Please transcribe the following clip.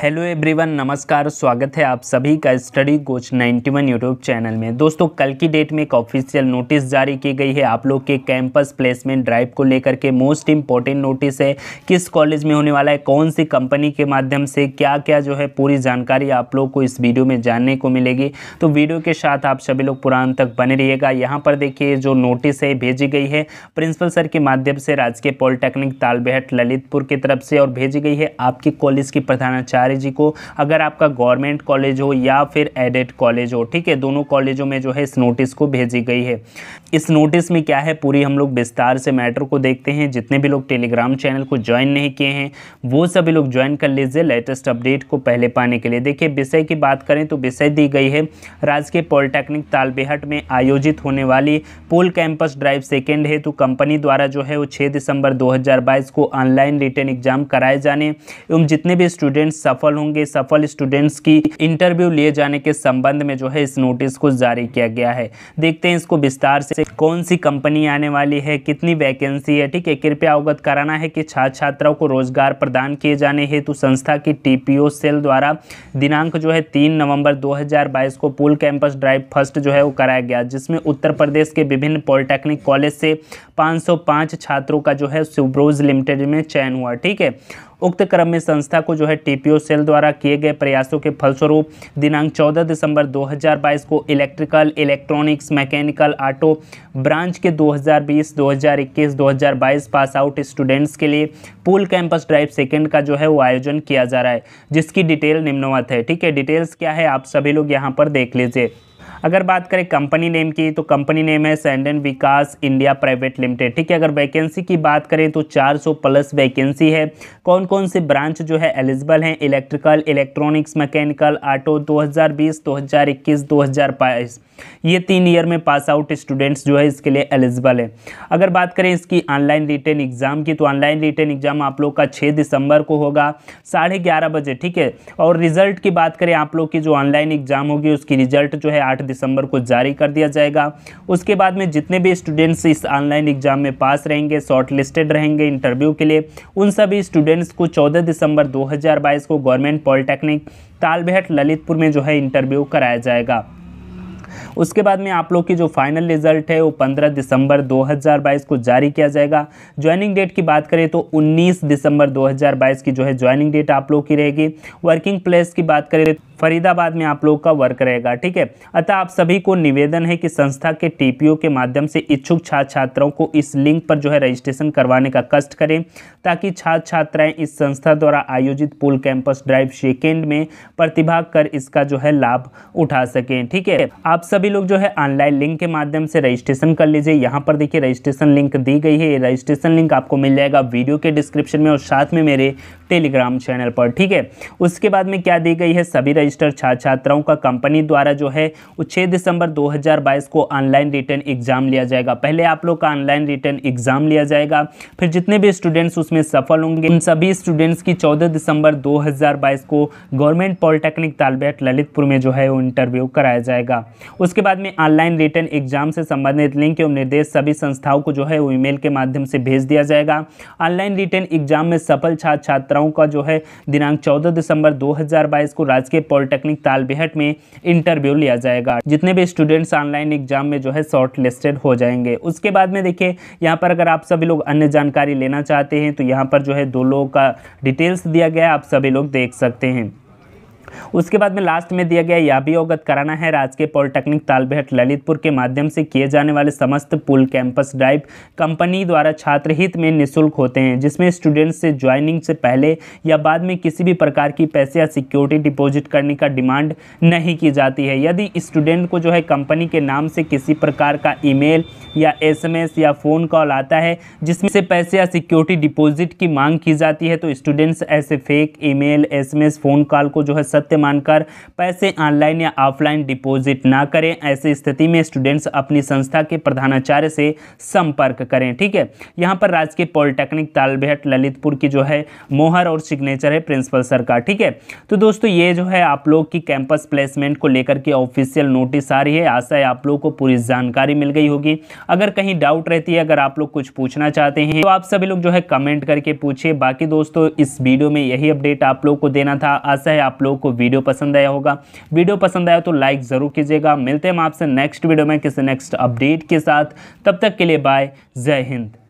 hello everyone नमस्कार स्वागत है आप सभी का स्टडी कोच 91 यूट्यूब चैनल में दोस्तों कल की डेट में एक ऑफिशियल नोटिस जारी की गई है आप लोग के कैंपस प्लेसमेंट ड्राइव को लेकर के मोस्ट इम्पॉर्टेंट नोटिस है किस कॉलेज में होने वाला है कौन सी कंपनी के माध्यम से क्या क्या जो है पूरी जानकारी आप लोग को इस वीडियो में जानने को मिलेगी तो वीडियो के साथ आप सभी लोग पुरान तक बने रहिएगा यहाँ पर देखिए जो नोटिस है भेजी गई है प्रिंसिपल सर के माध्यम से राजकीय पॉलिटेक्निक तालबेहट ललितपुर की तरफ से और भेजी गई है आपके कॉलेज की प्रधानाचार्य आर्य जी को अगर आपका गवर्नमेंट कॉलेज हो या फिर एडेड कॉलेज हो ठीक है दोनों कॉलेजों में जो है इस नोटिस को भेजी गई है इस नोटिस में क्या है पूरी हम लोग विस्तार से मैटर को देखते हैं जितने भी लोग टेलीग्राम चैनल को ज्वाइन नहीं किए हैं वो सभी लोग ज्वाइन कर लीजिए लेटेस्ट अपडेट को पहले पाने के लिए देखिए विषय की बात करें तो विषय दी गई है राजकीय पॉलिटेक्निक तालबेहट में आयोजित होने वाली पोल कैंपस ड्राइव सेकेंड हेतु कंपनी द्वारा जो है वो छः दिसंबर दो को ऑनलाइन रिटर्न एग्जाम कराए जाने एवं जितने भी स्टूडेंट्स सफल होंगे सफल स्टूडेंट्स की इंटरव्यू लिए जाने के संबंध में जो है इस नोटिस को जारी किया गया है देखते हैं इसको विस्तार से कौन सी कंपनी आने वाली है कितनी वैकेंसी है ठीक है कृपया अवगत कराना है कि छात्र छात्राओं को रोजगार प्रदान किए जाने हेतु संस्था की टीपीओ सेल द्वारा दिनांक जो है तीन नवंबर 2022 को पुल कैंपस ड्राइव फर्स्ट जो है वो कराया गया जिसमें उत्तर प्रदेश के विभिन्न पॉलिटेक्निक कॉलेज से 505 छात्रों का जो है सुब्रोज लिमिटेड में चयन हुआ ठीक है उक्त क्रम में संस्था को जो है टीपीओ सेल द्वारा किए गए प्रयासों के फलस्वरूप दिनांक 14 दिसंबर 2022 को electrical electronics mechanical auto branch के 2020 2021 2022 पास आउट स्टूडेंट्स के लिए पूल कैंपस ड्राइव सेकेंड का जो है वो आयोजन किया जा रहा है जिसकी डिटेल निम्नवत है ठीक है डिटेल्स क्या है आप सभी लोग यहाँ पर देख लीजिए अगर बात करें कंपनी नेम की तो कंपनी नेम है Sanden Vikas India private limited ठीक है अगर वैकेंसी की बात करें तो 400 प्लस वैकेंसी है कौन कौन से ब्रांच जो है एलिजिबल हैं इलेक्ट्रिकल इलेक्ट्रॉनिक्स मैकेनिकल ऑटो 2020 हज़ार 2022 ये तीन ईयर में पास आउट स्टूडेंट्स जो है इसके लिए एलिजिबल है अगर बात करें इसकी ऑनलाइन रिटर्न एग्ज़ाम की तो ऑनलाइन रिटर्न एग्ज़ाम आप लोग का छः दिसंबर को होगा साढ़े ग्यारह बजे ठीक है और रिजल्ट की बात करें आप लोग की जो ऑनलाइन एग्ज़ाम होगी उसकी रिजल्ट जो है आठ दिसंबर को जारी कर दिया जाएगा उसके बाद में जितने भी स्टूडेंट्स इस ऑनलाइन एग्जाम में पास रहेंगे शॉर्टलिस्टेड रहेंगे इंटरव्यू के लिए उन सभी स्टूडेंट्स को 14 दिसंबर 2022 को गवर्नमेंट पॉलिटेक्निक तालबेहट ललितपुर में जो है इंटरव्यू कराया जाएगा उसके बाद में आप लोग की जो फाइनल रिजल्ट है वो पंद्रह दिसंबर 2022 को जारी किया जाएगा ज्वाइनिंग डेट की बात करें तो 19 दिसंबर 2022 की जो है ज्वाइनिंग डेट आप लोग की रहेगी वर्किंग प्लेस की बात करें तो फरीदाबाद में आप लोग का वर्क रहेगा ठीक है अतः आप सभी को निवेदन है कि संस्था के टीपीओ के माध्यम से इच्छुक छात्र छात्राओं को इस लिंक पर जो है रजिस्ट्रेशन करवाने का कष्ट करें ताकि छात्र छात्राएं इस संस्था द्वारा आयोजित पुल कैंपस ड्राइव सेकेंड में प्रतिभाग कर इसका जो है लाभ उठा सकें ठीक है आप सभी सभी लोग जो है ऑनलाइन लिंक के माध्यम से रजिस्ट्रेशन कर लीजिए यहाँ पर देखिए रजिस्ट्रेशन लिंक दी गई है रजिस्ट्रेशन लिंक आपको मिल जाएगा वीडियो के डिस्क्रिप्शन में और साथ में मेरे टेलीग्राम चैनल पर ठीक है उसके बाद में क्या दी गई है सभी रजिस्टर छात्र छात्राओं का कंपनी द्वारा जो है वो छः दिसंबर 2022 को ऑनलाइन रिटर्न एग्जाम लिया जाएगा पहले आप लोग का ऑनलाइन रिटर्न एग्जाम लिया जाएगा फिर जितने भी स्टूडेंट्स उसमें सफल होंगे उन सभी स्टूडेंट्स की 14 दिसंबर 2022 को गवर्नमेंट पॉलिटेक्निक तालबेट ललितपुर में जो है वो इंटरव्यू कराया जाएगा उस उसके बाद में ऑनलाइन रिटर्न एग्जाम से संबंधित लिंक एवं निर्देश सभी संस्थाओं को जो है वो ईमेल के माध्यम से भेज दिया जाएगा ऑनलाइन रिटर्न एग्जाम में सफल छात्र छात्राओं का जो है दिनांक चौदह दिसंबर दो को राजकीय पॉलिटेक्निक तालबेहट में इंटरव्यू लिया जाएगा जितने भी स्टूडेंट्स ऑनलाइन एग्जाम में जो है शॉर्ट लिस्टेड हो जाएंगे उसके बाद में देखिए यहाँ पर अगर आप सभी लोग अन्य जानकारी लेना चाहते हैं तो यहाँ पर जो है दो लोगों का डिटेल्स दिया गया आप सभी लोग देख सकते हैं उसके बाद में लास्ट में दिया गया यह भी अवगत कराना है राजकीय पॉलिटेक्निक तालबेहट ललितपुर के माध्यम से किए जाने वाले समस्त पुल कैंपस ड्राइव कंपनी द्वारा छात्र हित में निःशुल्क होते हैं जिसमें स्टूडेंट्स से ज्वाइनिंग से पहले या बाद में किसी भी प्रकार की पैसे या सिक्योरिटी डिपॉजिट करने का डिमांड नहीं की जाती है यदि स्टूडेंट को जो है कंपनी के नाम से किसी प्रकार का ई या एस या फ़ोन कॉल आता है जिसमें से पैसे या सिक्योरिटी डिपॉजिट की मांग की जाती है तो स्टूडेंट्स ऐसे fake email phone call को जो है सत्य मानकर पैसे ऑनलाइन या ऑफलाइन डिपॉजिट ना करें ऐसी स्थिति में स्टूडेंट्स अपनी संस्था के प्रधानाचार्य से संपर्क करें ठीक है यहाँ पर राजकीय पॉलिटेक्निक तालबेहट ललितपुर की जो है मोहर और सिग्नेचर है प्रिंसिपल सर का ठीक है तो दोस्तों ये जो है आप लोग की कैंपस प्लेसमेंट को लेकर के ऑफिशियल नोटिस आ रही है आशा है आप लोग को पूरी जानकारी मिल गई होगी अगर कहीं डाउट रहती है अगर आप लोग कुछ पूछना चाहते हैं तो आप सभी लोग जो है कमेंट करके पूछिए बाकी दोस्तों इस वीडियो में यही अपडेट आप लोग को देना था आशा है आप लोग को वीडियो पसंद आया होगा वीडियो पसंद आया तो लाइक ज़रूर कीजिएगा मिलते हैं हम आपसे नेक्स्ट वीडियो में किसी नेक्स्ट अपडेट के साथ तब तक के लिए बाय जय हिंद